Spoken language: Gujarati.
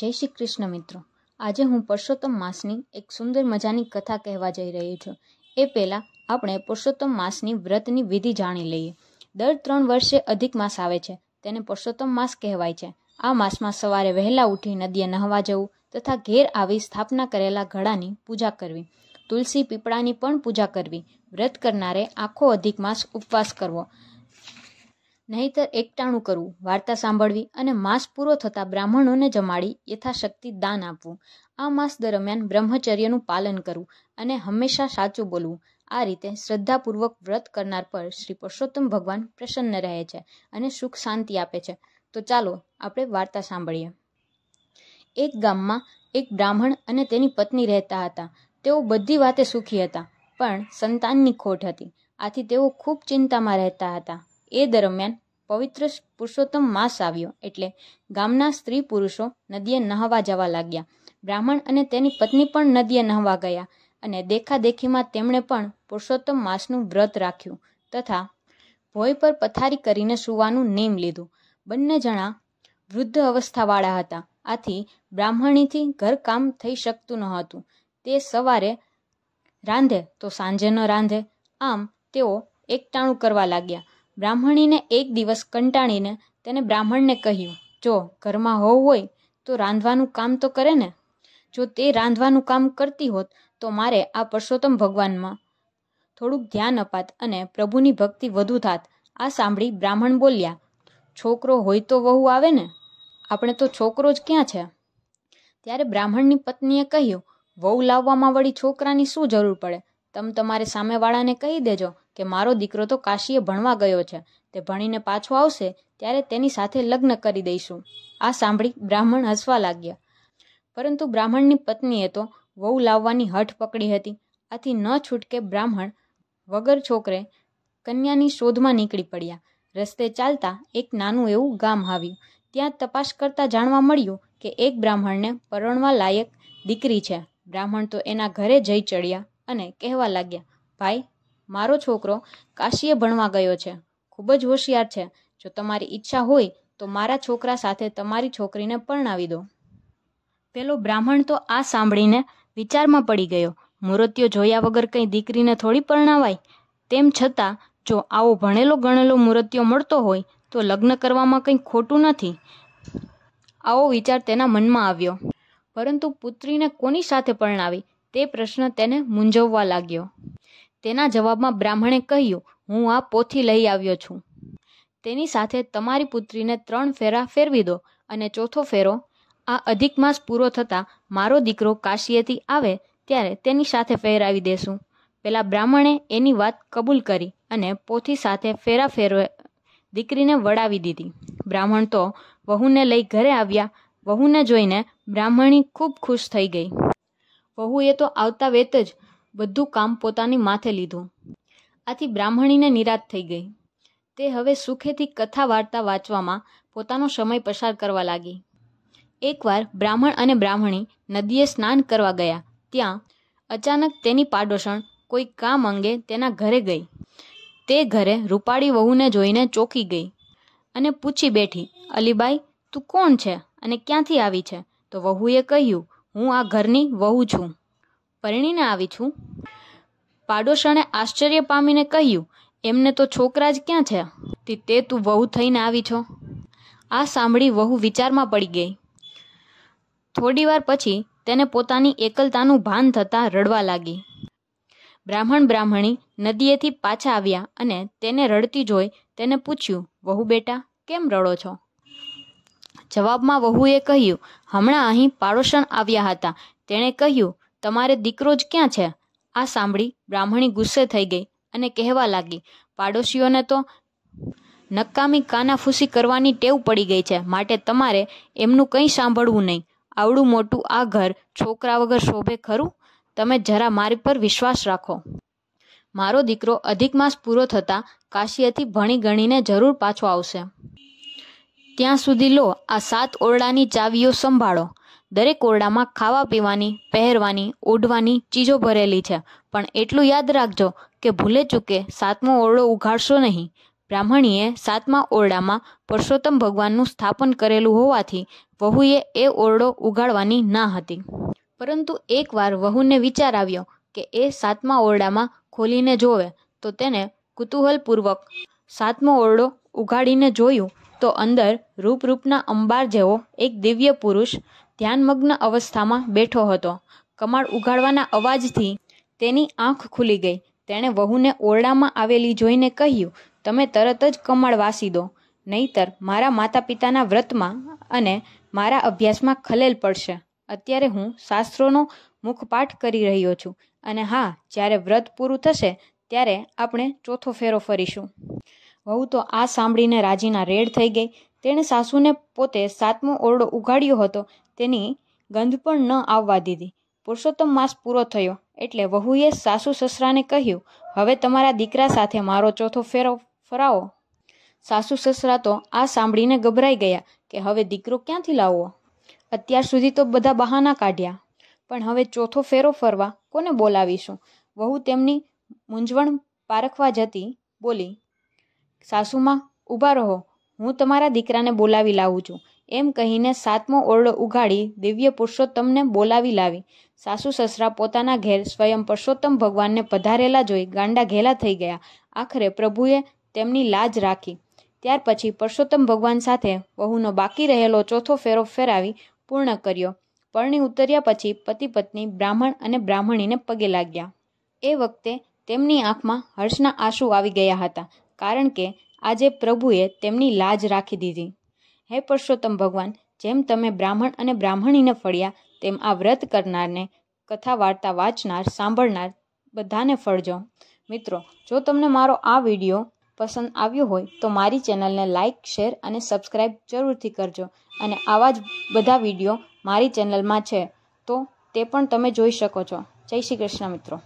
જય શ્રી કૃષ્ણ મિત્રો આજે હું પુરુષોત્તમ માસની એક સુંદર મજાની કથા કહેવા જઈ રહી છું એ પહેલાં આપણે પુરુષોત્તમ માસની વ્રતની વિધિ જાણી લઈએ દર ત્રણ વર્ષે અધિક માસ આવે છે તેને પુરુષોત્તમ માસ કહેવાય છે આ માસમાં સવારે વહેલા ઉઠી નદીએ નહાવા જવું તથા ઘેર આવી સ્થાપના કરેલા ઘડાની પૂજા કરવી તુલસી પીપળાની પણ પૂજા કરવી વ્રત કરનારે આખો અધિક માસ ઉપવાસ કરવો નહીંતર એકટાણું કરવું વાર્તા સાંભળવી અને માસ પૂરો થતાં બ્રાહ્મણોને જમાડી યથાશક્તિ દાન આપવું આ માસ દરમિયાન બ્રહ્મચર્યનું પાલન કરવું અને હંમેશા સાચું બોલવું આ રીતે શ્રદ્ધાપૂર્વક વ્રત કરનાર પર શ્રી પુરુષોત્તમ ભગવાન પ્રસન્ન રહે છે અને સુખ શાંતિ આપે છે તો ચાલો આપણે વાર્તા સાંભળીએ એક ગામમાં એક બ્રાહ્મણ અને તેની પત્ની રહેતા હતા તેઓ બધી વાતે સુખી હતા પણ સંતાનની ખોટ હતી આથી તેઓ ખૂબ ચિંતામાં રહેતા હતા એ દરમિયાન પવિત્ર પુરુષોત્તમ માસ આવ્યો એટલે ગામના સ્ત્રી પુરુષો નદીએ નહાવા જવા લાગ્યા બ્રાહ્મણ અને તેની પત્ની પણ નદીએ નહાવા ગયા અને દેખાદેખીમાં તેમણે પણ પુરુષોત્તમ માસનું વ્રત રાખ્યું તથા ભોય પર પથારી કરીને સૂવાનું નિયમ લીધું બંને જણા વૃદ્ધ અવસ્થાવાળા હતા આથી બ્રાહ્મણીથી ઘરકામ થઈ શકતું ન હતું તે સવારે રાંધે તો સાંજે ન રાંધે આમ તેઓ એકટાણું કરવા લાગ્યા બ્રાહ્મણીને એક દિવસ કંટાળીને તેને બ્રાહ્મણને કહ્યું જો ઘરમાં વહુ હોય તો રાંધવાનું કામ તો કરે ને જો તે રાંધવાનું કામ કરતી હોત તો મારે આ પરસોત્તમ ભગવાનમાં થોડુંક ધ્યાન અપાત અને પ્રભુની ભક્તિ વધુ થાત આ સાંભળી બ્રાહ્મણ બોલ્યા છોકરો હોય તો વહુ આવે ને આપણે તો છોકરો જ ક્યાં છે ત્યારે બ્રાહ્મણની પત્નીએ કહ્યું વહુ લાવવામાં વળી છોકરાની શું જરૂર પડે તમ તમારે સામેવાળાને કહી દેજો કે મારો દીકરો તો કાશીએ ભણવા ગયો છે તે ભણીને પાછો આવશે ત્યારે તેની સાથે લગ્ન કરી દઈશું આ સાંભળી બ્રાહ્મણ હસવા લાગ્યા પરંતુ બ્રાહ્મણની પત્નીએ તો વહુ લાવવાની હઠ પકડી હતી આથી ન છૂટકે બ્રાહ્મણ વગર છોકરે કન્યાની શોધમાં નીકળી પડ્યા રસ્તે ચાલતા એક નાનું એવું ગામ આવ્યું ત્યાં તપાસ કરતાં જાણવા મળ્યું કે એક બ્રાહ્મણને પરણવા લાયક દીકરી છે બ્રાહ્મણ તો એના ઘરે જઈ ચડ્યા અને કહેવા લાગ્યા ભાઈ મારો છોકરો કાશીએ ભણવા ગયો છે ખૂબ જ હોશિયાર છે જો તમારી ઈચ્છા હોય તો મારા છોકરા સાથે તમારી છોકરીને પરણાવી દો પેલો બ્રાહ્મણ તો આ સાંભળીને વિચારમાં પડી ગયો મૂર્તિઓ જોયા વગર કંઈ દીકરીને થોડી પરણાવાય તેમ છતાં જો આવો ભણેલો ગણેલો મૂર્તિઓ મળતો હોય તો લગ્ન કરવામાં કંઈ ખોટું નથી આવો વિચાર તેના મનમાં આવ્યો પરંતુ પુત્રીને કોની સાથે પરણાવી તે પ્રશ્ન તેને મૂંઝવવા લાગ્યો તેના જવાબમાં બ્રાહ્મણે કહ્યું હું આ પોથી લઈ આવ્યો છું તેની સાથે તમારી પુત્રીને ત્રણ ફેરા ફેરવી દો અને ચોથો ફેરો આ અધિક માસ પૂરો થતાં મારો દીકરો કાશીએથી આવે ત્યારે તેની સાથે ફેરાવી દેશું પેલા બ્રાહ્મણે એની વાત કબૂલ કરી અને પોથી સાથે ફેરા ફેરવે દીકરીને વળાવી દીધી બ્રાહ્મણ તો વહુને લઈ ઘરે આવ્યા વહુને જોઈને બ્રાહ્મણી ખૂબ ખુશ થઈ ગઈ વહુએ તો આવતા વેત જ બધું કામ પોતાની માથે લીધું આથી બ્રાહ્મણીને નિરાત થઈ ગઈ તે હવે સુખેથી કથા વાર્તા વાંચવામાં પોતાનો સમય પસાર કરવા લાગી એકવાર બ્રાહ્મણ અને બ્રાહ્મણી નદીએ સ્નાન કરવા ગયા ત્યાં અચાનક તેની પાડોશણ કોઈ કામ અંગે તેના ઘરે ગઈ તે ઘરે રૂપાળી વહુને જોઈને ચોકી ગઈ અને પૂછી બેઠી અલીબાઈ તું કોણ છે અને ક્યાંથી આવી છે તો વહુએ કહ્યું હું આ ઘરની વહુ છું પરણીને આવી છું પાડોશણે આશ્ચર્ય પામીને કહ્યું એમને તો છોકરા જ ક્યાં છે તે તું વહુ થઈને આવી છો આ સાંભળી વહુ વિચારમાં પડી ગઈ થોડીવાર પછી તેને પોતાની એકલતાનું ભાન થતાં રડવા લાગી બ્રાહ્મણ બ્રાહ્મણી નદીએથી પાછા આવ્યા અને તેને રડતી જોઈ તેને પૂછ્યું વહુ બેટા કેમ રડો છો જવાબમાં વહુએ કહ્યું હમણાં અહીં પાડોશણ આવ્યા હતા તેણે કહ્યું તમારે દીકરો જ ક્યાં છે આ સાંભળી બ્રાહ્મણી ગુસ્સે થઈ ગઈ અને કહેવા લાગી પાડોશીઓને તો નકામી કાનાફૂસી કરવાની ટેવ પડી ગઈ છે માટે તમારે એમનું કંઈ સાંભળવું નહીં આવડું મોટું આ ઘર છોકરા વગર શોભે ખરું તમે જરા મારી પર વિશ્વાસ રાખો મારો દીકરો અધિક માસ પૂરો થતાં કાશીએથી ભણી ગણીને જરૂર પાછો આવશે ત્યાં સુધી લો આ સાત ઓરડાની ચાવીઓ સંભાળો દરેક ઓરડામાં ખાવા પીવાની પહેરવાની ઓઢવાની ચીજો ભરેલી છે પણ એટલું યાદ રાખજો કે ભૂલે ચૂકે સાતમો ઓરડો ઉઘાડશો નહીં બ્રાહ્મણીએ સાતમા ઓરડામાં પરસોત્તમ ભગવાનનું સ્થાપન કરેલું હોવાથી વહુએ એ ઓરડો ઉઘાડવાની ના હતી પરંતુ એકવાર વહુને વિચાર આવ્યો કે એ સાતમા ઓરડામાં ખોલીને જોવે તો તેને કુતૂહલપૂર્વક સાતમો ઓરડો ઉઘાડીને જોયું તો અંદર રૂપરૂપના અંબાર જેવો એક દિવ્ય પુરુષ ધ્યાનમગ્ન અવસ્થામાં બેઠો હતો કમાળ ઉગાડવાના અવાજથી તેની આંખ ખુલી ગઈ તેણે વહુને ઓરડામાં આવેલી જોઈને કહ્યું તમે તરત જ કમાળ વાસી દો નહીતર મારા માતા પિતાના વ્રતમાં અને મારા અભ્યાસમાં ખલેલ પડશે અત્યારે હું શાસ્ત્રોનો મુખપાઠ કરી રહ્યો છું અને હા જ્યારે વ્રત પૂરું થશે ત્યારે આપણે ચોથો ફેરો ફરીશું વહુ તો આ સાંભળીને રાજીના રેડ થઈ ગઈ તેણે સાસુને પોતે સાતમો ઓરડો ઉઘાડ્યો હતો તેની ગંધ પણ ન આવવા દીધી પુરુષોત્તમ માસ પૂરો થયો એટલે વહુએ સાસુ સસરાને કહ્યું હવે તમારા દીકરા સાથે મારો ચોથો ફેરો ફરાવો સાસુ સસરા તો આ સાંભળીને ગભરાઈ ગયા કે હવે દીકરો ક્યાંથી લાવવો અત્યાર સુધી તો બધા બહાના કાઢ્યા પણ હવે ચોથો ફેરો ફરવા કોને બોલાવીશું વહુ તેમની મૂંઝવણ પારખવા જતી બોલી સાસુમાં ઊભા રહો હું તમારા દીકરાને બોલાવી લાવું છું એમ કહીને સાતમો ઓરડો ઉઘાડી દિવ્ય પુરુષોત્તમને બોલાવી લાવી સાસુ સસરા પોતાના ઘેર સ્વયં પુરુષોત્તમ ભગવાનને પધારેલા જોઈ ગાંડા ઘેલા થઈ ગયા આખરે પ્રભુએ તેમની લાજ રાખી ત્યાર પછી પુરુષોત્તમ ભગવાન સાથે વહુનો બાકી રહેલો ચોથો ફેરો ફેરાવી પૂર્ણ કર્યો પરણી ઉતર્યા પછી પતિ પત્ની બ્રાહ્મણ અને બ્રાહ્મણીને પગે લાગ્યા એ વખતે તેમની આંખમાં હર્ષના આંસુ આવી ગયા હતા કારણ કે આજે પ્રભુએ તેમની લાજ રાખી દીધી હે પરસોત્તમ ભગવાન જેમ તમે બ્રાહ્મણ અને બ્રાહ્મણીને ફળ્યા તેમ આ વ્રત કરનારને કથા વાર્તા વાંચનાર સાંભળનાર બધાને ફળજો મિત્રો જો તમને મારો આ વિડીયો પસંદ આવ્યો હોય તો મારી ચેનલને લાઇક શેર અને સબસ્ક્રાઈબ જરૂરથી કરજો અને આવા જ બધા વિડીયો મારી ચેનલમાં છે તો તે પણ તમે જોઈ શકો છો જય શ્રી કૃષ્ણ મિત્રો